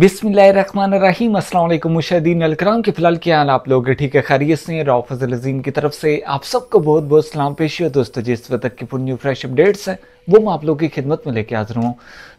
बिसमीम अल्लाम मुशादीन अलकराम के फिलहाल क्या हाल आप लोग ठीक है खैरियत से रॉ फजल अजीम की तरफ से आप सबको बहुत बहुत सलाम पेश है दोस्तों जिस वक्त की फुल न्यू फ्रेश अपडेट्स हैं वो मैं आप लोग की खिदमत में लेके हाजिर हूँ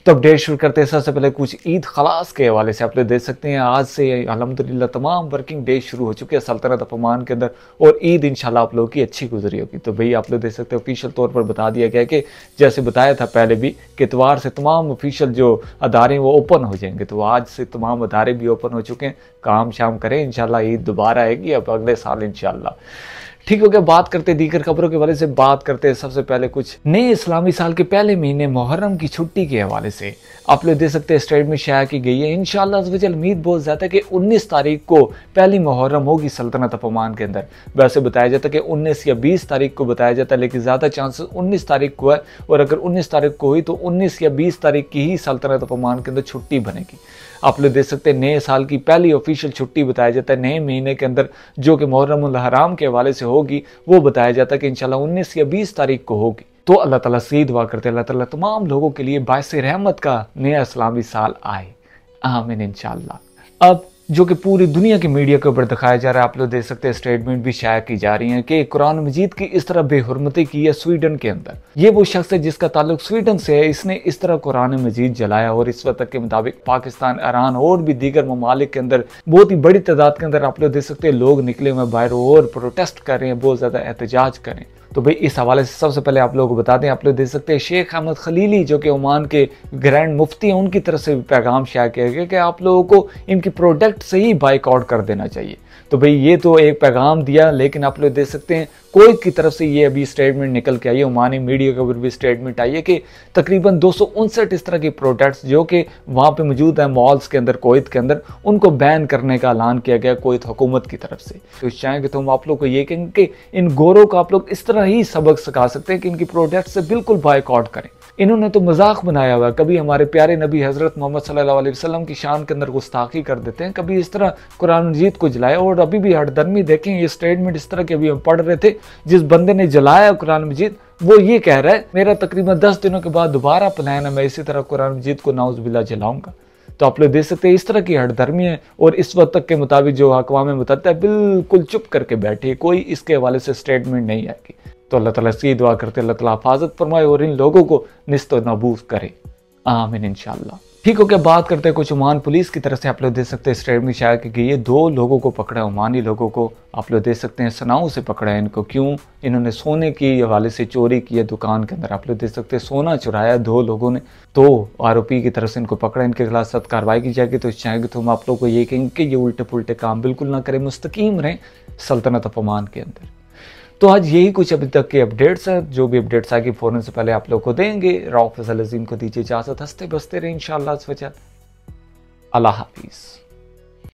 तो अपडेट शुरू करते हैं सबसे पहले कुछ ईद खलास के हवाले से आप लोग देख सकते हैं आज से अलहमदिल्ला तमाम वर्किंग डे शुरू हो चुके हैं सल्तनत अपमान के अंदर और ईद इंशाल्लाह आप लोगों की अच्छी गुजरी होगी तो भाई आप लोग देख सकते हैं ऑफिशियल तौर पर बता दिया गया कि जैसे बताया था पहले भी कि इतवार से तमाम ऑफिशियल जो अदारे वो ओपन हो जाएंगे तो आज से तमाम अदारे भी ओपन हो चुके हैं काम शाम करें इन ईद दोबारा आएगी अब अगले साल इन ठीक हो गया बात करते दीकर खबरों के बारे से बात करते हैं सबसे पहले कुछ नए इस्लामी साल के पहले महीने मुहर्रम की छुट्टी के हवाले से आप लोग दे सकते हैं स्टेट में शाया की गई है इनशाला उम्मीद बहुत ज़्यादा कि 19 तारीख को पहली मुहर्रम होगी सल्तनत अपमान के अंदर वैसे बताया जाता है कि उन्नीस या बीस तारीख को बताया जाता है लेकिन ज़्यादा चांसेस उन्नीस तारीख को है और अगर उन्नीस तारीख को हुई तो उन्नीस या बीस तारीख की ही सल्तनत अपमान के अंदर छुट्टी बनेगी आप लोग देख सकते हैं नए साल की पहली ऑफिशियल छुट्टी बताया जाता है नए महीने के अंदर जो कि मुहर्रम हराम के हवाले से होगी वो बताया जाता है कि इंशाल्लाह उन्नीस या बीस तारीख को होगी तो अल्लाह ताला से दुआ करते अल्लाह ताला तमाम लोगों के लिए बायस रहमत का नया इस्लामी साल आए आमिन इनशाला अब जो कि पूरी दुनिया के मीडिया के ऊपर दिखाया जा रहा है आप लोग देख सकते हैं स्टेटमेंट भी शाया की जा रही है कि कुरान मजीद की इस तरह बेहरमती की है स्वीडन के अंदर ये वो शख्स है जिसका ताल्लुक स्वीडन से है इसने इस तरह कुरान मजीद जलाया और इस वक्त के मुताबिक पाकिस्तान ईरान और भी दीगर ममालिक के अंदर बहुत ही बड़ी तादाद के अंदर आप लोग देख सकते हैं लोग निकले हुए बाहर और प्रोटेस्ट कर रहे हैं बहुत ज़्यादा एहतजाज करें तो भाई इस हवाले से सबसे पहले आप लोगों को बता दें आप लोग देख सकते हैं शेख अहमद खलीली जो कि ओमान के ग्रैंड मुफ्ती हैं उनकी तरफ से भी पैगाम शेयर किया गया कि आप लोगों को इनकी प्रोडक्ट से ही बाइकआउट कर देना चाहिए तो भाई ये तो एक पैगाम दिया लेकिन आप लोग देख सकते हैं कोई की तरफ से ये अभी स्टेटमेंट निकल के आई है ओमानी मीडिया के ऊपर भी स्टेटमेंट आई है कि तकरीबन दो इस तरह के प्रोडक्ट्स जो कि वहाँ पर मौजूद हैं मॉल्स के अंदर कोयत के अंदर उनको बैन करने का ऐलान किया गया कोयत हुकूमत की तरफ से तो चाहेंगे तो हम आप लोग को ये कहेंगे कि इन गोरों को आप लोग इस तरह इतना ही सबक सिखा सकते हैं कि इनकी प्रोडक्ट से बिल्कुल बायकॉट करें इन्होंने तो मजाक बनाया हुआ है कभी हमारे प्यारे नबी हज़रत मोहम्मद सल्लल्लाहु अलैहि वसल्लम की शान के अंदर गुस्ताखी कर देते हैं कभी इस तरह कुरान मजीद को जलाया और अभी भी हटदर्मी देखें ये स्टेटमेंट इस तरह के अभी हम पढ़ रहे थे जिस बंदे ने जलाया कुरान मजीद वो ये कह रहा है मेरा तकरीबन दस दिनों के बाद दोबारा प्लान है मैं इसी तरह कुरान मजीद को नाउज बिला जलाऊंगा तो आप लोग देख सकते हैं इस तरह की हटधर्मी है और इस वक्त तक के मुताबिक जो अकवा बताता है बिल्कुल चुप करके बैठे कोई इसके हवाले से स्टेटमेंट नहीं आएगी तो अल्लाह तला से दुआ करते अल्लाह तला हफाजत फरमाए और इन लोगों को नस्त नबूज करे आमिन इनशाला ठीक होकर बात करते हैं कुछ ओमान पुलिस की तरफ से आप लोग दे सकते हैं में शायद क्योंकि ये दो लोगों को पकड़ा ओमानी लोगों को आप लोग दे सकते हैं सनाओं से पकड़ा है इनको क्यों इन्होंने सोने की हवाले से चोरी की है दुकान के अंदर आप लोग दे सकते हैं सोना चुराया दो लोगों ने दो तो आरोपी की तरफ से इनको पकड़ा इनके खिलाफ सख्त कार्रवाई की जाएगी तो इस चाहेंगे तो हम आप लोग को ये कहेंगे कि ये उल्टे पुलटे काम बिल्कुल ना करें मुस्तकीम रहें सल्तनत अपमान के अंदर तो आज यही कुछ अभी तक के अपडेट्स हैं जो भी अपडेट्स आगे फ़ौरन से पहले आप लोग को देंगे राव फैसल अजीम को दीजिए इजाज़त हंसते बसते रहे इन शाह अल्लाह हाफिज़